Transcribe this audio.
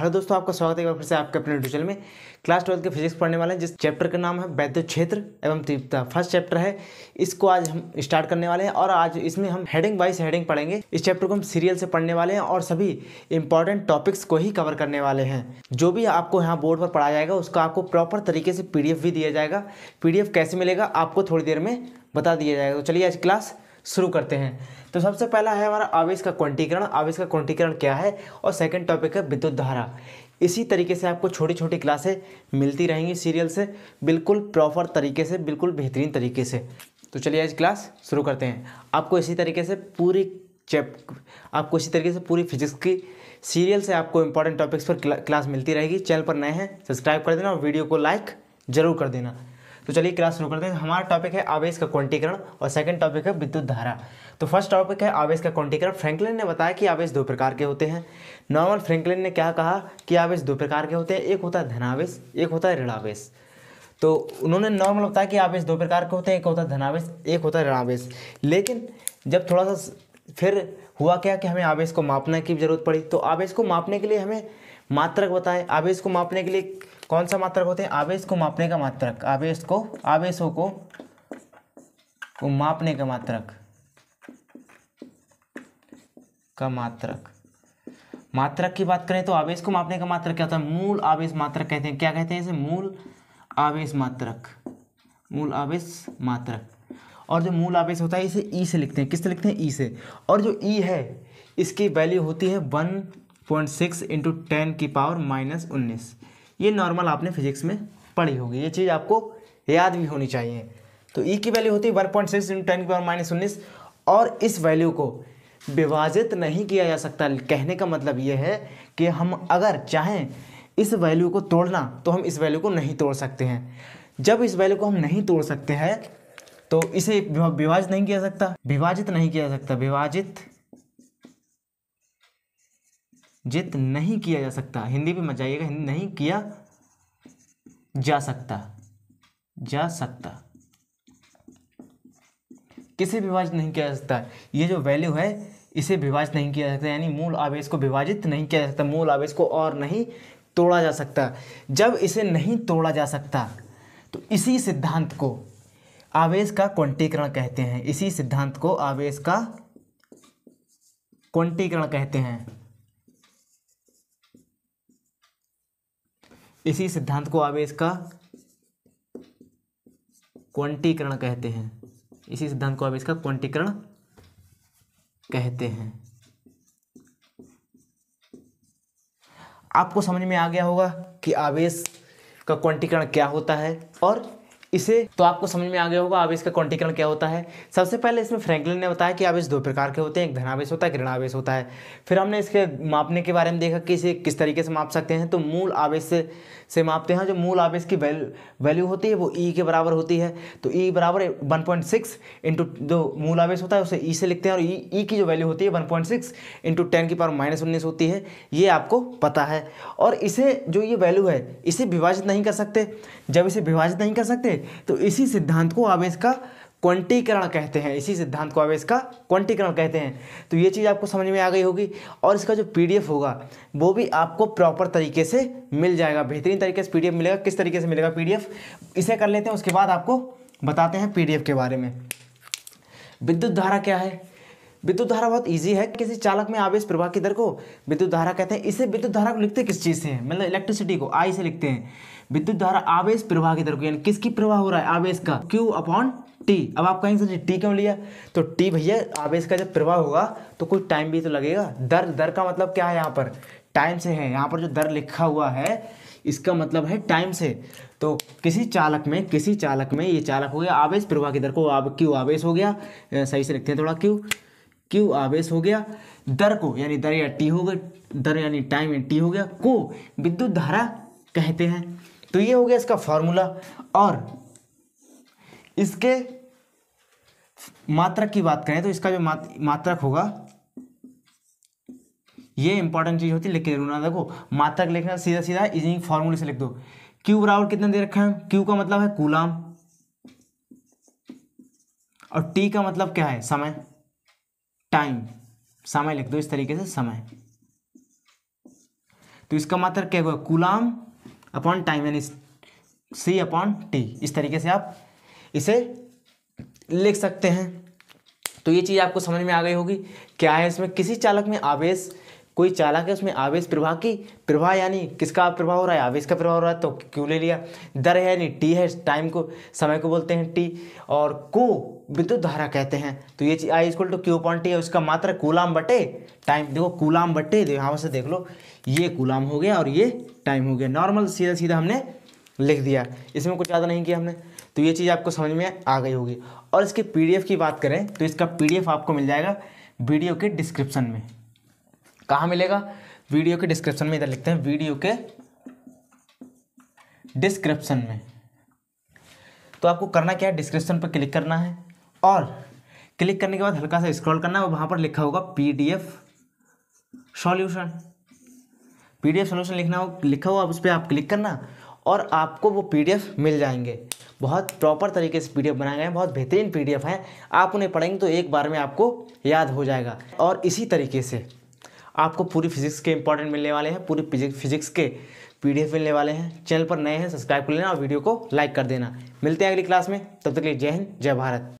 hello दोस्तों आपका स्वागत है एक बार फिर से आपके अपने यूट्यूब में क्लास ट्वेल्थ के फिजिक्स पढ़ने वाले हैं जिस चैप्टर का नाम है वैद्य क्षेत्र एवं तीव्रता फर्स्ट चैप्टर है इसको आज हम स्टार्ट करने वाले हैं और आज इसमें हम हेडिंग वाइज हेडिंग पढ़ेंगे इस चैप्टर को हम सीरियल से पढ़ने वाले हैं और सभी इंपॉर्टेंट टॉपिक्स को ही कवर करने वाले हैं जो भी आपको यहाँ बोर्ड पर पढ़ाया जाएगा उसका आपको प्रॉपर तरीके से पी भी दिया जाएगा पी कैसे मिलेगा आपको थोड़ी देर में बता दिया जाएगा तो चलिए आज क्लास शुरू करते हैं तो सबसे पहला है हमारा आवेश का क्वांटीकरण आवेश का क्वांटीकरण क्या है और सेकंड टॉपिक है विद्युत धारा इसी तरीके से आपको छोटी छोटी क्लासें मिलती रहेंगी सीरियल से बिल्कुल प्रॉपर तरीके से बिल्कुल बेहतरीन तरीके से तो चलिए आज क्लास शुरू करते हैं आपको इसी तरीके से पूरी चैप आपको इसी तरीके से पूरी फिजिक्स की सीरियल से आपको इंपॉर्टेंट टॉपिक्स पर क्लास मिलती रहेगी चैनल पर नए हैं सब्सक्राइब कर देना और वीडियो को लाइक ज़रूर कर देना तो चलिए क्लास शुरू करते हैं हमारा टॉपिक है आवेश का क्वांटीकरण और सेकंड टॉपिक है विद्युत धारा तो फर्स्ट टॉपिक है आवेश का क्वांटीकरण फ्रैंकलिन ने बताया कि आवेश दो प्रकार के होते हैं नॉर्मल फ्रैंकलिन ने क्या कहा कि आवेश दो प्रकार के होते हैं एक होता है धनावेश एक होता है ऋणावेश तो उन्होंने नॉर्मल बताया कि आवेश दो प्रकार के होते हैं एक होता है धनावेश एक होता है ऋणावेश लेकिन जब थोड़ा सा फिर हुआ क्या कि हमें आवेश को मापने की ज़रूरत पड़ी तो आवेश को मापने के लिए हमें मात्रक बताएं आवेश को मापने के लिए कौन सा मात्रक होते हैं आवेश को मापने का मात्रक आवेश को आवेशों को को मापने का मात्रक का मात्रक मात्रक की बात करें तो आवेश को मापने का मात्रक क्या होता है मूल आवेश मात्रक कहते हैं क्या कहते हैं इसे मूल आवेश मात्रक मूल आवेश मात्रक और जो मूल आवेश होता है इसे ई से लिखते हैं किससे लिखते हैं ई से और जो ई है इसकी वैल्यू होती है one point six into ten की पावर माइनस उन्नीस ये नॉर्मल आपने फिजिक्स में पढ़ी होगी ये चीज़ आपको याद भी होनी चाहिए तो ई e की वैल्यू होती है one point six into ten की पावर माइनस उन्नीस और इस वैल्यू को विभाजित नहीं किया जा सकता कहने का मतलब ये है कि हम अगर चाहें इस वैल्यू को तोड़ना तो हम इस वैल्यू को नहीं तोड़ सकते हैं जब इस वैल्यू को हम नहीं तोड़ सकते हैं तो इसे विभाजित नहीं किया सकता विभाजित नहीं किया सकता विभाजित जित नहीं किया जा सकता हिंदी भी मत जाइएगा हिंदी नहीं किया जा सकता जा सकता किसे विभाजित नहीं किया जा सकता ये जो वैल्यू है इसे विभाजित नहीं किया जा सकता यानी मूल आवेश को विभाजित नहीं किया जा सकता मूल आवेश को और नहीं तोड़ा जा सकता जब इसे नहीं तोड़ा जा सकता तो इसी सिद्धांत को आवेश का क्वंटीकरण कहते हैं इसी सिद्धांत को आवेश का क्वंटीकरण कहते हैं इसी सिद्धांत को आवेश का क्वांटीकरण कहते हैं इसी सिद्धांत को आवेश का क्वांटीकरण कहते हैं आपको समझ में आ गया होगा कि आवेश का क्वांटीकरण क्या होता है और इसे तो आपको समझ में आ गया होगा आवेश का क्वांटिकरण क्या होता है सबसे पहले इसमें फ्रैंकलिन ने बताया कि आवेश दो प्रकार के होते हैं एक धनावेश होता है ऋण आवेश होता है फिर हमने इसके मापने के बारे में देखा कि इसे किस तरीके से माप सकते हैं तो मूल आवेश से से मापते हैं जो मूल आवेश की वैल्यू होती है वो ई e के बराबर होती है तो ई e बराबर वन पॉइंट सिक्स इंटू जो मूल आवेश होता है उसे ई e से लिखते हैं और ई ई की जो वैल्यू होती है one point six into ten की पावर माइनस उन्नीस होती है ये आपको पता है और इसे जो ये वैल्यू है इसे विभाजित नहीं कर सकते जब इसे विभाजित नहीं कर सकते तो इसी सिद्धांत को आवेश का क्वांटीकरण कहते हैं इसी सिद्धांत को आवेश का क्वांटीकरण कहते हैं तो ये चीज़ आपको समझ में आ गई होगी और इसका जो पीडीएफ होगा वो भी आपको प्रॉपर तरीके से मिल जाएगा बेहतरीन तरीके से पीडीएफ मिलेगा किस तरीके से मिलेगा पीडीएफ इसे कर लेते हैं उसके बाद आपको बताते हैं पीडीएफ के बारे में विद्युत धारा क्या है विद्युत धारा बहुत ईजी है किसी चालक में आवेश प्रवाह की दर को विद्युत धारा कहते हैं इसे विद्युत धारा को लिखते किस चीज़ से है मतलब इलेक्ट्रिसिटी को आई से लिखते हैं विद्युत धारा आवेश प्रवाह की दर को यानी किसकी प्रवाह हो रहा है आवेश का क्यू अपॉन टी अब आप कहेंगे सर टी क्यों लिया तो टी भैया आवेश का जब प्रवाह होगा तो कुछ टाइम भी तो लगेगा दर दर का मतलब क्या है यहाँ पर टाइम से है यहाँ पर जो दर लिखा हुआ है इसका मतलब है टाइम से तो किसी चालक में किसी चालक में ये चालक हो गया आवेश प्रवाह की दर को आप क्यों आवेश हो गया सही से लिखते हैं थोड़ा क्यू क्यू आवेश हो गया दर को यानी दर या टी हो गया दर यानी टाइम या टी हो गया को विद्युत धारा कहते हैं तो ये हो गया इसका फॉर्मूला और इसके मात्रक की बात करें तो इसका जो मात, मात्रक होगा ये इंपॉर्टेंट चीज़ होती है लेकिन रुना देखो मात्रक लिखना सीधा सीधा इसी फॉर्मूले से लिख दो क्यू बराबर कितना दे रखा है क्यू का मतलब है कूलाम और टी का मतलब क्या है समय टाइम समय लिख दो इस तरीके से समय तो इसका मात्र मतलब क्या हुआ कुलाम अपॉन टाइम यानी सी अपॉन टी इस तरीके से आप इसे लिख सकते हैं तो ये चीज़ आपको समझ में आ गई होगी क्या है इसमें किसी चालक में आवेश कोई चालक है उसमें आवेश प्रवाह की प्रवाह यानी किसका प्रवाह हो रहा है आवेश का प्रभाव हो रहा है तो क्यों ले लिया दर है यानी टी है टाइम को समय को बोलते हैं टी और को विद्युत धारा कहते हैं तो ये चीज आई इसको टू क्यू पॉइंट टी है उसका मात्रा कूलाम बटे टाइम देखो कूलाम बटे तो यहाँ से देख लो ये कूलाम हो गया और ये टाइम हो गया नॉर्मल सीधा सीधा हमने लिख दिया इसमें कुछ ज़्यादा नहीं किया हमने तो ये चीज़ आपको समझ में आ गई होगी और इसके पी की बात करें तो इसका पी आपको मिल जाएगा वीडियो के डिस्क्रिप्शन में कहाँ मिलेगा वीडियो के डिस्क्रिप्शन में इधर लिखते हैं वीडियो के डिस्क्रिप्शन में तो आपको करना क्या है डिस्क्रिप्शन पर क्लिक करना है और क्लिक करने के बाद हल्का सा स्क्रॉल करना है वहाँ पर लिखा होगा P D F solution P D F solution लिखना हो लिखा हुआ उस पर आप क्लिक करना और आपको वो पी डी एफ मिल जाएंगे बहुत प्रॉपर तरीके से पी डी एफ बनाए गए हैं बहुत बेहतरीन पी डी एफ हैं आप उन्हें पढ़ेंगे तो एक बार में आपको याद हो जाएगा और इसी तरीके से आपको पूरी फिजिक्स के इंपॉर्टेंट मिलने वाले हैं पूरी फिजिक्स के पीडीएफ मिलने वाले हैं चैनल पर नए हैं सब्सक्राइब कर लेना और वीडियो को लाइक कर देना मिलते हैं अगली क्लास में तब तक के लिए जय हिंद जय भारत